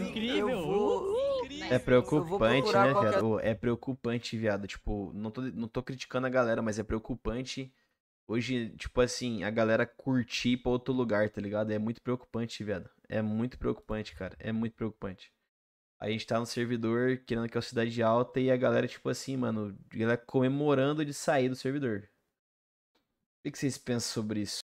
incrível. Vou... É preocupante, né, qualquer... viado? É preocupante, viado. Tipo, não tô, não tô criticando a galera, mas é preocupante. Hoje, tipo assim, a galera curtir pra outro lugar, tá ligado? É muito preocupante, viado. É muito preocupante, cara. É muito preocupante. A gente tá no servidor, querendo que é uma cidade alta, e a galera, tipo assim, mano, ela comemorando de sair do servidor. O que vocês pensam sobre isso?